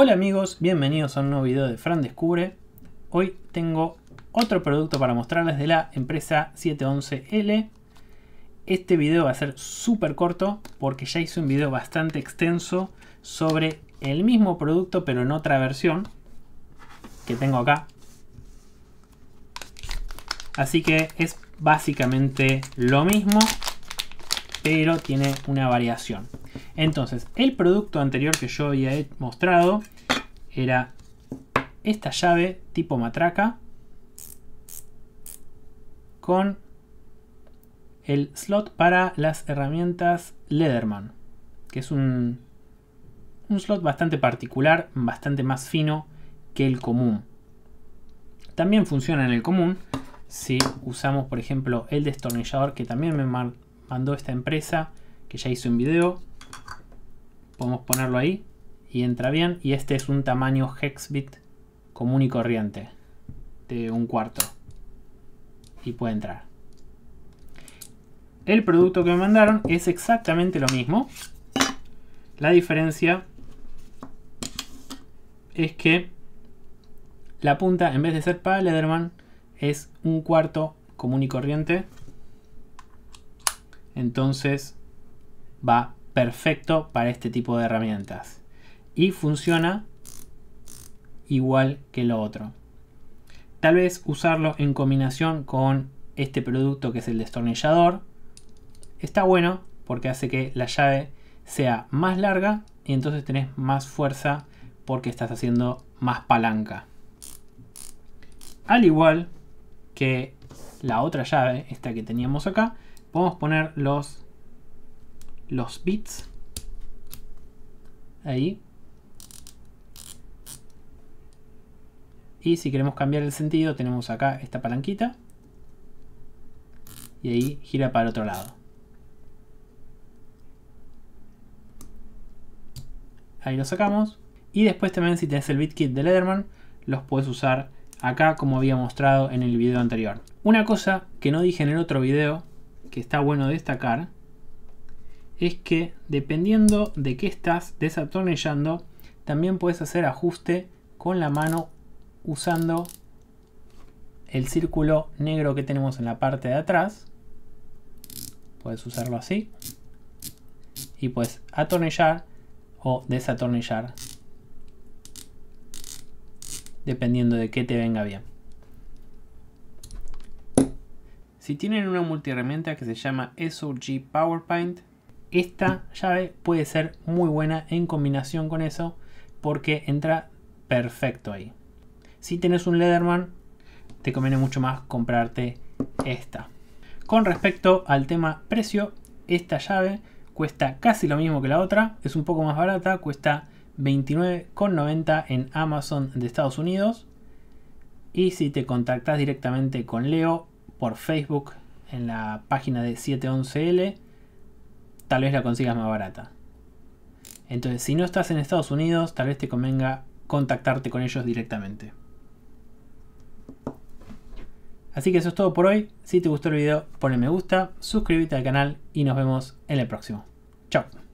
Hola amigos, bienvenidos a un nuevo video de Fran Descubre. Hoy tengo otro producto para mostrarles de la empresa 711L. Este video va a ser súper corto porque ya hice un video bastante extenso sobre el mismo producto pero en otra versión que tengo acá. Así que es básicamente lo mismo pero tiene una variación. Entonces, el producto anterior que yo había mostrado era esta llave tipo matraca con el slot para las herramientas Leatherman, que es un, slot bastante particular, bastante más fino que el común. También funciona en el común si usamos, por ejemplo, el destornillador que también me mandó esta empresa, que ya hice un video, podemos ponerlo ahí y entra bien. Y este es un tamaño hexbit común y corriente de un cuarto y puede entrar. El producto que me mandaron es exactamente lo mismo. La diferencia es que la punta, en vez de ser para Lederman, es un cuarto común y corriente. Entonces va perfecto para este tipo de herramientas. Y funciona igual que lo otro. Tal vez usarlo en combinación con este producto que es el destornillador. Está bueno porque hace que la llave sea más larga y entonces tenés más fuerza porque estás haciendo más palanca. Al igual que la otra llave, esta que teníamos acá, podemos poner los los bits. Ahí. Y si queremos cambiar el sentido, tenemos acá esta palanquita. Y ahí gira para el otro lado. Ahí lo sacamos. Y después también si tenés el BitKit de Leatherman, los puedes usar acá como había mostrado en el video anterior. Una cosa que no dije en el otro video, que está bueno destacar, es que dependiendo de qué estás desatornillando, también puedes hacer ajuste con la mano usando el círculo negro que tenemos en la parte de atrás. Puedes usarlo así. Y puedes atornillar o desatornillar. Dependiendo de qué te venga bien. Si tienen una multiherramienta que se llama SOG PowerPoint, esta llave puede ser muy buena en combinación con eso porque entra perfecto ahí. Si tenés un Leatherman, te conviene mucho más comprarte esta. Con respecto al tema precio, esta llave cuesta casi lo mismo que la otra, es un poco más barata, cuesta 29,90 en Amazon de Estados Unidos. Y si te contactas directamente con Leo por Facebook en la página de 711L, tal vez la consigas más barata. Entonces, si no estás en Estados Unidos, tal vez te convenga contactarte con ellos directamente. Así que eso es todo por hoy. Si te gustó el video, ponle me gusta, suscríbete al canal y nos vemos en el próximo. Chao.